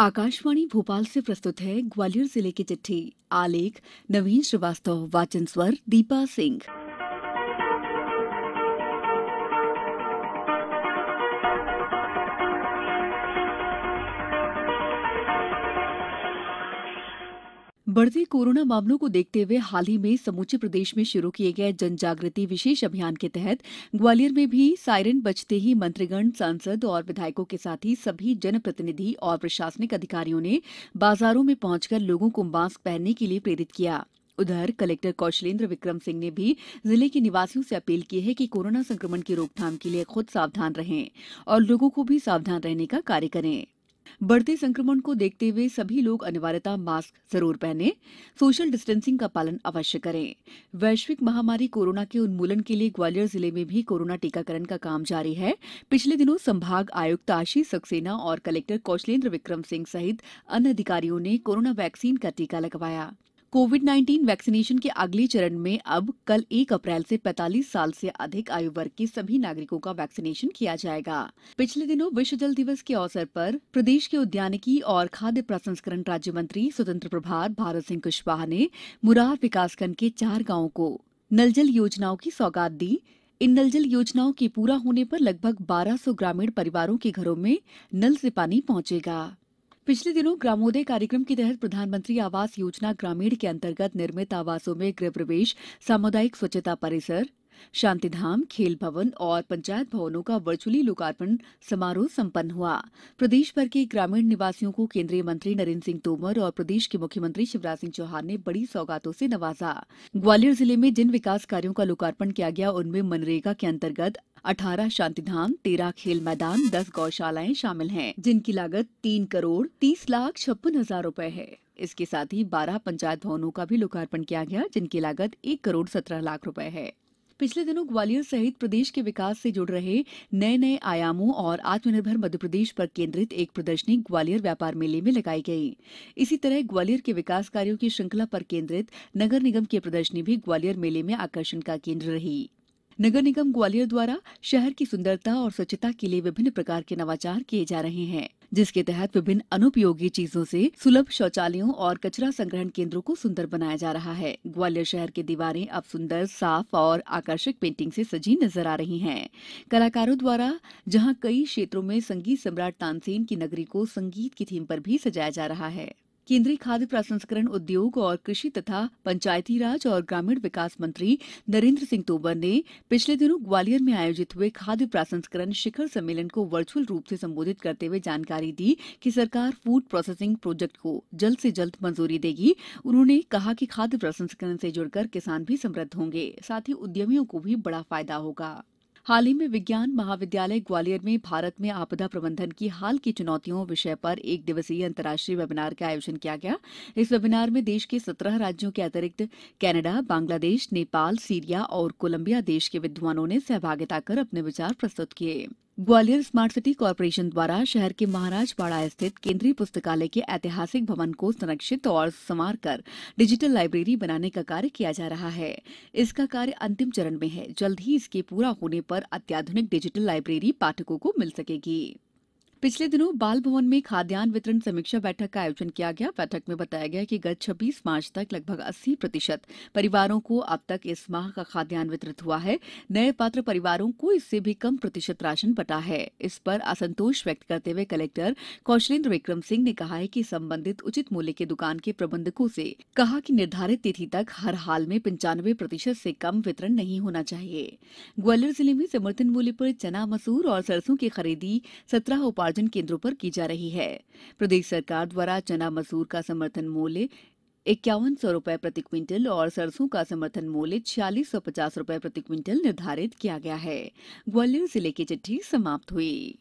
आकाशवाणी भोपाल से प्रस्तुत है ग्वालियर जिले की चिट्ठी आलेख नवीन श्रीवास्तव वाचन स्वर दीपा सिंह बढ़ते कोरोना मामलों को देखते हुए हाल ही में समूचे प्रदेश में शुरू किए गए जन जागृति विशेष अभियान के तहत ग्वालियर में भी सायरन बजते ही मंत्रीगण सांसद और विधायकों के साथ ही सभी जनप्रतिनिधि और प्रशासनिक अधिकारियों ने बाजारों में पहुंचकर लोगों को मास्क पहनने के लिए प्रेरित किया उधर कलेक्टर कौशलेन्द्र विक्रम सिंह ने भी जिले के निवासियों से अपील की है कि कोरोना संक्रमण की रोकथाम के लिए खुद सावधान रहें और लोगों को भी सावधान रहने का कार्य करें बढ़ते संक्रमण को देखते हुए सभी लोग अनिवार्यता मास्क जरूर पहने सोशल डिस्टेंसिंग का पालन अवश्य करें वैश्विक महामारी कोरोना के उन्मूलन के लिए ग्वालियर जिले में भी कोरोना टीकाकरण का काम जारी है पिछले दिनों संभाग आयुक्त आशीष सक्सेना और कलेक्टर कौशलेन्द्र विक्रम सिंह सहित अन्य अधिकारियों ने कोरोना वैक्सीन का टीका लगवाया कोविड नाइन्टीन वैक्सीनेशन के अगले चरण में अब कल एक अप्रैल से 45 साल से अधिक आयु वर्ग के सभी नागरिकों का वैक्सीनेशन किया जाएगा पिछले दिनों विश्व जल दिवस के अवसर पर प्रदेश के उद्यानिकी और खाद्य प्रसंस्करण राज्य मंत्री स्वतंत्र प्रभार भारत सिंह कुशवाहा ने मुरार विकासखंड के चार गाँव को नलजल योजनाओं की सौगात दी इन नल जल योजनाओं के पूरा होने पर लगभग 1200 ग्रामीण परिवारों के घरों में नल से पानी पहुंचेगा पिछले दिनों ग्रामोदय कार्यक्रम के तहत प्रधानमंत्री आवास योजना ग्रामीण के अंतर्गत निर्मित आवासों में गृह प्रवेश सामुदायिक स्वच्छता परिसर शांतिधाम खेल भवन और पंचायत भवनों का वर्चुअली लोकार्पण समारोह संपन्न हुआ प्रदेश भर के ग्रामीण निवासियों को केंद्रीय मंत्री नरेंद्र सिंह तोमर और प्रदेश के मुख्यमंत्री शिवराज सिंह चौहान ने बड़ी सौगातों से नवाजा ग्वालियर जिले में जिन विकास कार्यों का लोकार्पण किया गया उनमें मनरेगा के अंतर्गत अठारह शांतिधाम तेरह खेल मैदान दस गौशालाएं शामिल हैं जिनकी लागत तीन करोड़ तीस लाख छप्पन हजार रूपए है इसके साथ ही बारह पंचायत भवनों का भी लोकार्पण किया गया जिनकी लागत एक करोड़ सत्रह लाख रूपए है पिछले दिनों ग्वालियर सहित प्रदेश के विकास से जुड़ रहे नए नए आयामों और आत्मनिर्भर मध्यप्रदेश पर केंद्रित एक प्रदर्शनी ग्वालियर व्यापार मेले में लगाई गई इसी तरह ग्वालियर के विकास कार्यों की श्रृंखला पर केंद्रित नगर निगम की प्रदर्शनी भी ग्वालियर मेले में आकर्षण का केंद्र रही नगर निगम ग्वालियर द्वारा शहर की सुंदरता और स्वच्छता के लिए विभिन्न प्रकार के नवाचार किए जा रहे हैं जिसके तहत विभिन्न अनुपयोगी चीजों से सुलभ शौचालयों और कचरा संग्रहण केंद्रों को सुंदर बनाया जा रहा है ग्वालियर शहर की दीवारें अब सुंदर साफ और आकर्षक पेंटिंग से सजी नजर आ रही हैं कलाकारों द्वारा जहां कई क्षेत्रों में संगीत सम्राट तानसेन की नगरी को संगीत की थीम पर भी सजाया जा रहा है केन्द्रीय खाद्य प्रसंस्करण उद्योग और कृषि तथा पंचायती राज और ग्रामीण विकास मंत्री नरेन्द्र सिंह तोमर ने पिछले दिनों ग्वालियर में आयोजित हुए खाद्य प्रसंस्करण शिखर सम्मेलन को वर्चुअल रूप से संबोधित करते हुए जानकारी दी कि सरकार फूड प्रोसेसिंग प्रोजेक्ट को जल्द से जल्द मंजूरी देगी उन्होंने कहा कि खाद्य प्रसंस्करण से जुड़कर किसान भी समृद्ध होंगे साथ ही उद्यमियों को भी बड़ा फायदा होगा हाल ही में विज्ञान महाविद्यालय ग्वालियर में भारत में आपदा प्रबंधन की हाल की चुनौतियों विषय पर एक दिवसीय अंतर्राष्ट्रीय वेबिनार का आयोजन किया गया इस वेबिनार में देश के सत्रह राज्यों के अतिरिक्त कनाडा बांग्लादेश नेपाल सीरिया और कोलंबिया देश के विद्वानों ने सहभागिता कर अपने विचार प्रस्तुत किये ग्वालियर स्मार्ट सिटी कॉरपोरेशन द्वारा शहर के महाराजपाड़ा स्थित केंद्रीय पुस्तकालय के ऐतिहासिक भवन को संरक्षित और संवार कर डिजिटल लाइब्रेरी बनाने का कार्य किया जा रहा है इसका कार्य अंतिम चरण में है जल्द ही इसके पूरा होने पर अत्याधुनिक डिजिटल लाइब्रेरी पाठकों को मिल सकेगी पिछले दिनों बाल भवन में खाद्यान्न वितरण समीक्षा बैठक का आयोजन किया गया बैठक में बताया गया कि गत 26 मार्च तक लगभग 80 प्रतिशत परिवारों को अब तक इस माह का खाद्यान्न वितरित हुआ है नए पात्र परिवारों को इससे भी कम प्रतिशत राशन बटा है इस पर असंतोष व्यक्त करते हुए कलेक्टर कौशलेंद्र विक्रम सिंह ने कहा है कि संबंधित उचित मूल्य के दुकान के प्रबंधकों से कहा कि निर्धारित तिथि तक हर हाल में पंचानवे प्रतिशत से कम वितरण नहीं होना चाहिए ग्वालियर जिले में समर्थन मूल्य पर चना मसूर और सरसों की खरीदी सत्रह उपार्ज उपार्जन केन्द्रों पर की जा रही है प्रदेश सरकार द्वारा चना मसूर का समर्थन मूल्य इक्यावन सौ रूपये प्रति क्विंटल और सरसों का समर्थन मूल्य छियालीस सौ पचास रूपये प्रति क्विंटल निर्धारित किया गया है ग्वालियर जिले की चिट्ठी समाप्त हुई